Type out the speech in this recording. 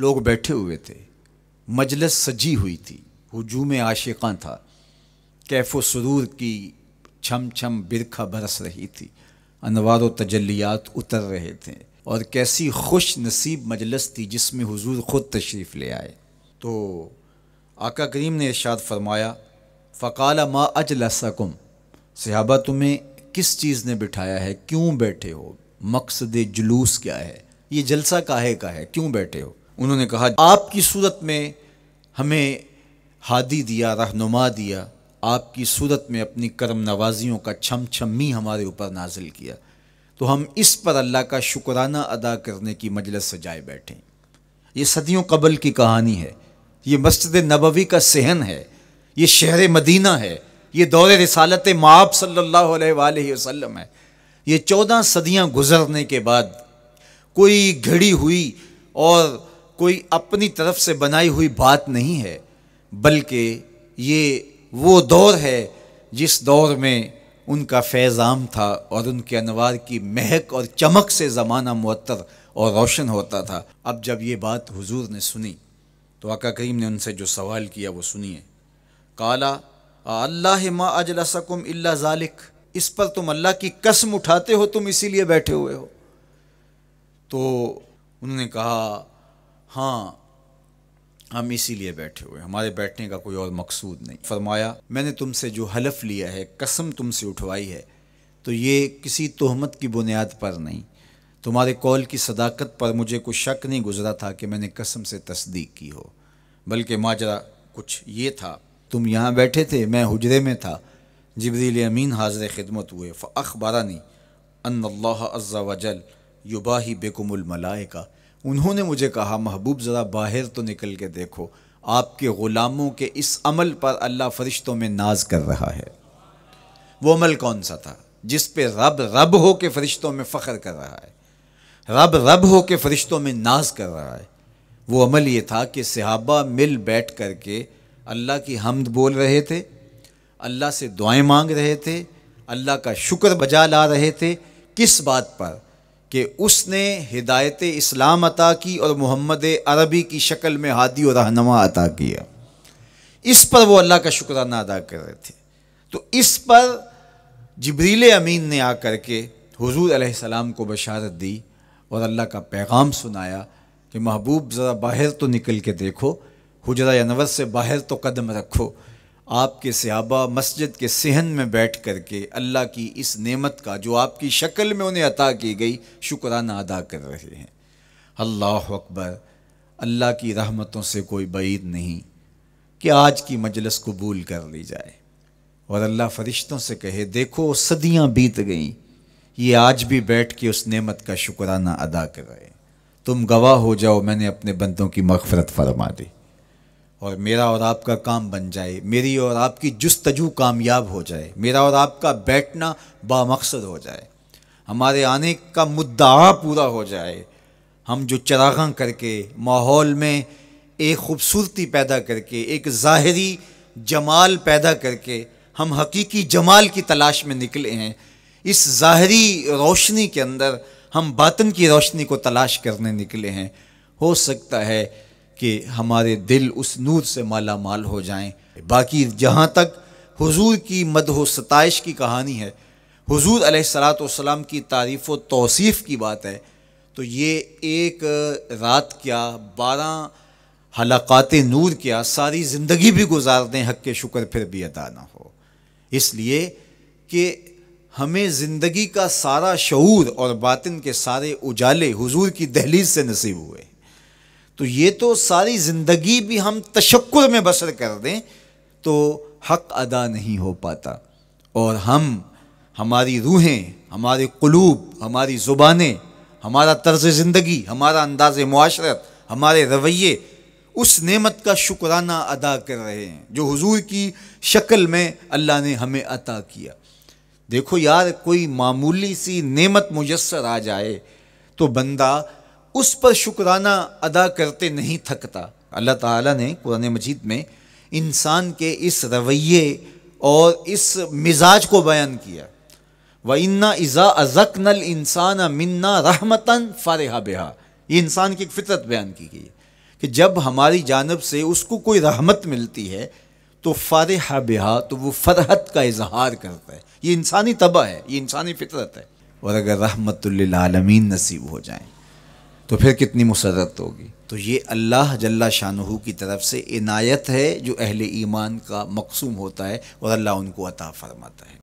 लोग बैठे हुए थे मजलस सजी हुई थी हजूम आशिका था कैफो सरूर की छम छम बिरखा बरस रही थी अनवार तजलियात उतर रहे थे और कैसी खुश नसीब मजलस थी जिसमें हुजूर ख़ुद तशरीफ़ ले आए तो आका करीम ने इर्शाद फरमाया फ़काल माँ अजलसकुम सिहाबा तुम्हें किस चीज़ ने बिठाया है क्यों बैठे हो मकसद जुलूस क्या है ये जलसा काहे का है क्यों बैठे हो उन्होंने कहा आपकी सूरत में हमें हादी दिया रहनुमा दिया आपकी सूरत में अपनी करम नवाजियों का छम छमी हमारे ऊपर नाजिल किया तो हम इस पर अल्लाह का शुक्राना अदा करने की मजलस सजाए बैठे ये सदियों कबल की कहानी है ये मस्जिद नबवी का सहन है ये शहर मदीना है ये दौर रसालत माप सल्ला है ये चौदह सदियाँ गुजरने के बाद कोई घड़ी हुई और कोई अपनी तरफ से बनाई हुई बात नहीं है बल्कि ये वो दौर है जिस दौर में उनका फैज़ आम था और उनके अनवार की महक और चमक से ज़माना मअतर और रोशन होता था अब जब ये बात हुजूर ने सुनी तो आका करीम ने उनसे जो सवाल किया वो सुनिए काला अल्लाह मा अजलसकुम इल्ला जालिक इस पर तुम अल्लाह की कसम उठाते हो तुम इसीलिए बैठे हुए हो तो उन्होंने कहा हाँ हम इसीलिए बैठे हुए हमारे बैठने का कोई और मकसूद नहीं फरमाया मैंने तुमसे जो हलफ लिया है कसम तुमसे उठवाई है तो ये किसी तहमत की बुनियाद पर नहीं तुम्हारे कौल की सदाकत पर मुझे कुछ शक नहीं गुजरा था कि मैंने कसम से तस्दीक की हो बल्कि माजरा कुछ ये था तुम यहाँ बैठे थे मैं हजरे में था जबरील अमीन हाजिर खिदमत हुए फ़ अखबारा नहीं अल्लाह अज्जा वजल युबाही बेकुमुल मलाइका उन्होंने मुझे कहा महबूब ज़रा बाहर तो निकल के देखो आपके ग़ुलामों के इस अमल पर अल्लाह फ़रिश्तों में नाज कर रहा है वो अमल कौन सा था जिस पे रब रब हो के फ़रिश्तों में फ़ख्र कर रहा है रब रब हो के फ़रिश्तों में नाज कर रहा है वो अमल ये था कि सहाबा मिल बैठ कर के अल्लाह की हमद बोल रहे थे अल्लाह से दुआएं मांग रहे थे अल्लाह का शुक्र बजा ला रहे थे किस बात पर कि उसने हिदायत इस्लाम अता की और मोहम्मद अरबी की शक्ल में हादी और रहनमा अता किया इस पर वो अल्लाह का शुक्राना अदा कर रहे थे तो इस पर जबरील अमीन ने आकर के हजूर आसमाम को बशारत दी और अल्लाह का पैगाम सुनाया कि महबूब ज़रा बाहर तो निकल के देखो हजरा अनवर से बाहर तो कदम रखो आपके सहाबा मस्जिद के सहन में बैठ कर के अल्लाह की इस नेमत का जो आपकी शक्ल में उन्हें अता की गई शुक्राना अदा कर रहे हैं अल्लाह अकबर अल्लाह की रहमतों से कोई बैद नहीं कि आज की मजलस कबूल कर ली जाए और अल्लाह फरिश्तों से कहे देखो सदियाँ बीत गईं ये आज भी बैठ के उस नेमत का शुक्राना अदा कर रहे तुम गवाह हो जाओ मैंने अपने बंदों की मगफरत फरमा दी और मेरा और आपका काम बन जाए मेरी और आपकी जस्तजू कामयाब हो जाए मेरा और आपका बैठना बामकसद हो जाए हमारे आने का मुद्दा पूरा हो जाए हम जो चरागा करके माहौल में एक खूबसूरती पैदा करके एक ज़ाहरी जमाल पैदा करके हम हकीकी जमाल की तलाश में निकले हैं इस ज़ाहरी रोशनी के अंदर हम बातन की रोशनी को तलाश करने निकले हैं हो सकता है कि हमारे दिल उस नूर से माला माल हो जाएं बाकी जहाँ तक हुजूर की मद व सताइश की कहानी है हुजूर अलैहिस्सलाम की तारीफ़ व तोसीफ़ की बात है तो ये एक रात क्या बारह हलाकात नूर क्या सारी ज़िंदगी भी गुजार दें हक के शुक्र फिर भी अदा ना हो इसलिए कि हमें ज़िंदगी का सारा शूर और बातिन के सारे उजाले हुजूर की दहलीज से नसीब हुए तो ये तो सारी ज़िंदगी भी हम तशक्ल में बसर कर दें तो हक अदा नहीं हो पाता और हम हमारी रूहें हमारे कलूब हमारी ज़ुबानें हमारा तर्ज ज़िंदगी हमारा अंदाज माशरत हमारे रवैये उस नेमत का शुक्राना अदा कर रहे हैं जो हुजूर की शक्ल में अल्लाह ने हमें अता किया देखो यार कोई मामूली सी नेमत मुयसर आ जाए तो बंदा उस पर शुक्राना अदा करते नहीं थकता अल्लाह ताला ने तुरान मजीद में इंसान के इस रवैये और इस मिजाज को बयान किया व इन्ना इज़ा अजक नल इंसान मन्ना रहमतन फ़ारहा बेहा ये इंसान की एक फितरत बयान की गई कि जब हमारी जानब से उसको कोई रहमत मिलती है तो फ़ारहा बेहा तो वो फरहत का इजहार करता है ये इंसानी तबाह है ये इंसानी फितरत है और अगर रहमतुल्लामीन नसीब हो जाएँ तो फिर कितनी मुसरत होगी तो ये अल्लाह जल्ला शाह की तरफ से इनायत है जो अहल ईमान का मकसूम होता है और अल्लाह उनको अता फ़रमाता है